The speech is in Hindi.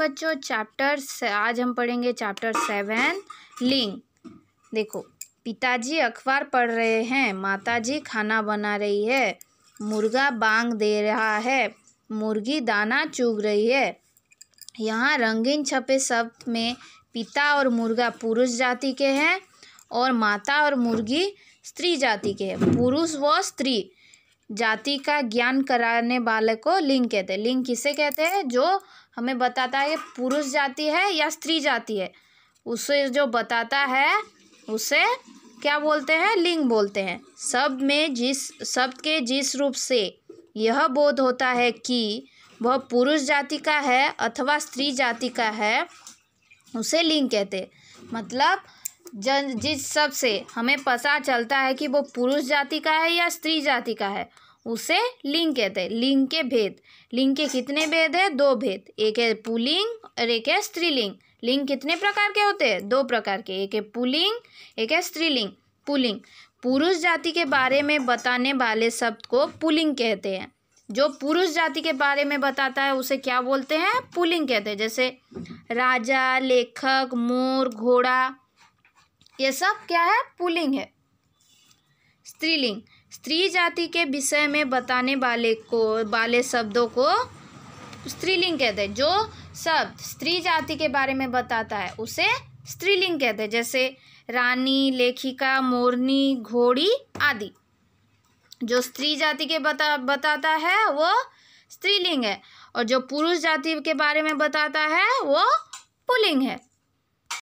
बच्चों चैप्टर आज हम पढ़ेंगे चैप्टर सेवन लिंग देखो पिताजी अखबार पढ़ रहे हैं माताजी खाना बना रही है मुर्गा बांग दे रहा है मुर्गी दाना चुग रही है यहाँ रंगीन छपे शब्द में पिता और मुर्गा पुरुष जाति के हैं और माता और मुर्गी स्त्री जाति के हैं पुरुष व स्त्री जाति का ज्ञान कराने वाले को लिंग कहते हैं लिंग किसे कहते हैं जो हमें बताता है पुरुष जाति है या स्त्री जाति है उसे जो बताता है उसे क्या बोलते हैं लिंग बोलते हैं शब्द में जिस शब्द के जिस रूप से यह बोध होता है कि वह पुरुष जाति का है अथवा स्त्री जाति का है उसे लिंग कहते मतलब जन जिस सब से हमें पता चलता है कि वो पुरुष जाति का है या स्त्री जाति का है उसे लिंग कहते हैं लिंग के भेद लिंग के कितने भेद है दो भेद एक है पुलिंग और एक है स्त्रीलिंग लिंग कितने प्रकार के होते हैं दो प्रकार के एक है पुलिंग एक है स्त्रीलिंग पुलिंग पुरुष जाति के बारे में बताने वाले शब्द को पुलिंग कहते हैं जो पुरुष जाति के बारे में बताता है उसे क्या बोलते हैं पुलिंग कहते हैं जैसे राजा लेखक मोर घोड़ा ये सब क्या है पुलिंग है स्त्रीलिंग स्त्री जाति के विषय में बताने वाले को वाले शब्दों को स्त्रीलिंग कहते हैं जो शब्द स्त्री जाति के बारे में बताता है उसे स्त्रीलिंग कहते हैं जैसे रानी लेखिका मोरनी घोड़ी आदि जो स्त्री जाति के बता बताता है वो स्त्रीलिंग है और जो पुरुष जाति के बारे में बताता है वो पुलिंग है